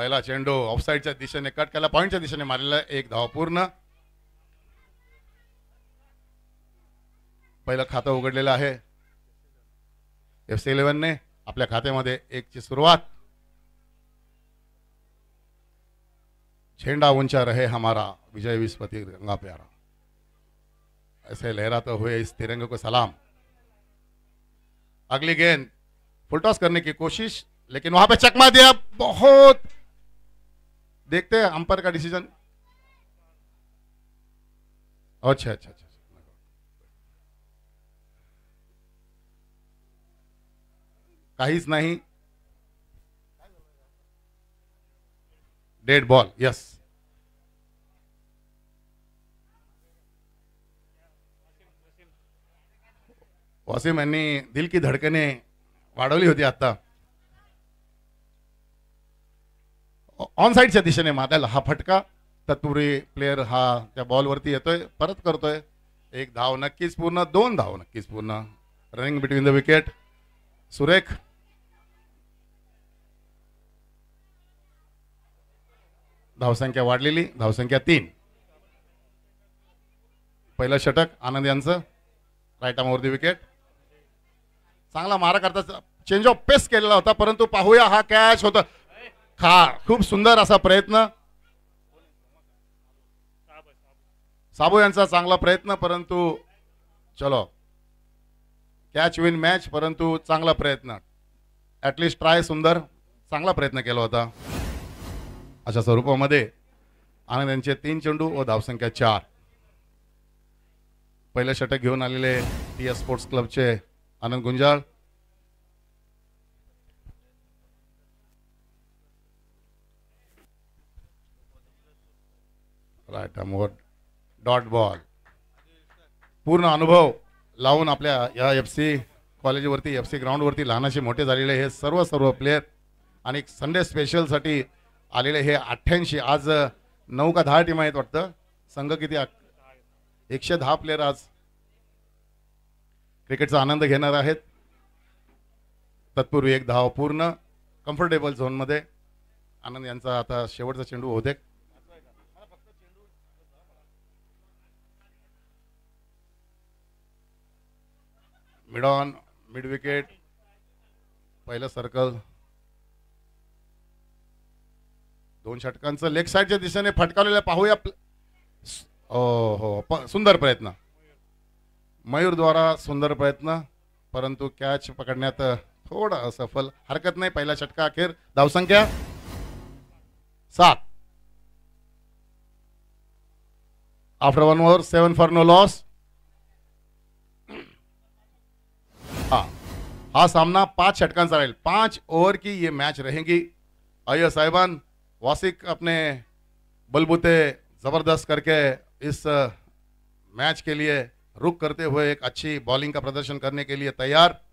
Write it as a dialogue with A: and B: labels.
A: पहिला चेंडू ऑफसाईडच्या दिशेने कट केला पॉईंटच्या दिशेने मारलेला एक धाव पूर्ण पहिलं खातं उघडलेलं आहे एफ सी इलेव्हनने आपल्या खात्यामध्ये एकची सुरुवात झेंडा उंचा रहे हमारा विजय विस्पती गंगा प्यारा ऐसे लहरात हुए इस तिरंगे को सलाम अगली गेंद फुलटॉस करने की कोशिश लेकिन वहां पे चकमा दिया बहुत देखते हैं अंपर का डिसीजन अच्छा, अच्छा अच्छा अच्छा काहीच नाही डेड बॉल यस वसीम दिल की धडकने वाढ़ी होती आता ऑन साईडच्या दिशेने मादायला हा फटका तत्पुरी प्लेअर हा त्या बॉलवरती येतोय परत करतोय एक धाव नक्कीच पूर्ण दोन धाव नक्कीच पूर्ण रनिंग बिटवीन द विकेट सुरेख धावसंख्या वाढलेली धावसंख्या तीन पहिलं षटक आनंद यांचं रायटामोर दी विकेट चांगला मारा करता चेंज ऑफ पेस केलेला होता परंतु पाहूया हा कॅच होता हा खूप सुंदर असा प्रयत्न साबू यांचा चांगला प्रयत्न परंतु चलो कॅच विन मॅच परंतु चांगला प्रयत्न ऍटलिस्ट ट्राय सुंदर चांगला प्रयत्न केला होता अशा स्वरूपामध्ये आनंद यांचे तीन चेंडू व धावसंख्या चार पहिलं षटक घेऊन आलेले टी एस स्पोर्ट्स क्लबचे आनंद गुंजाळ रायटामोर डॉट बॉल पूर्ण अनुभव लावून आपल्या या एफ सी कॉलेजवरती एफ सी ग्राउंडवरती लहानाचे मोठे झालेले हे सर्व सर्व प्लेयर आणि संडे स्पेशलसाठी आलेले हे अठ्ठ्याऐंशी आज नऊ का दहा टीम आहेत वाटतं संघ किती एकशे दहा प्लेयर आज क्रिकेटचा आनंद घेणार आहेत तत्पूर्वी एक धाव पूर्ण कम्फर्टेबल झोनमध्ये आनंद यांचा आता शेवटचा चेंडू होते मिड ऑन मिड विकेट पहिलं सर्कल दोन षटकांचं लेग साईडच्या दिशेने फटकावलेलं पाहूया हो सुंदर प्रयत्न मयूरद्वारा सुंदर प्रयत्न परंतु कॅच पकडण्यात थोडा असफल हरकत नाही पहिला षटका अखेर धावसंख्या सात after one over seven for no loss हा सामना पांच षटक पांच ओवर की ये मैच रहेगी अयो साहिबान वासिक अपने बलबूते ज़बरदस्त करके इस मैच uh, के लिए रुक करते हुए एक अच्छी बॉलिंग का प्रदर्शन करने के लिए तैयार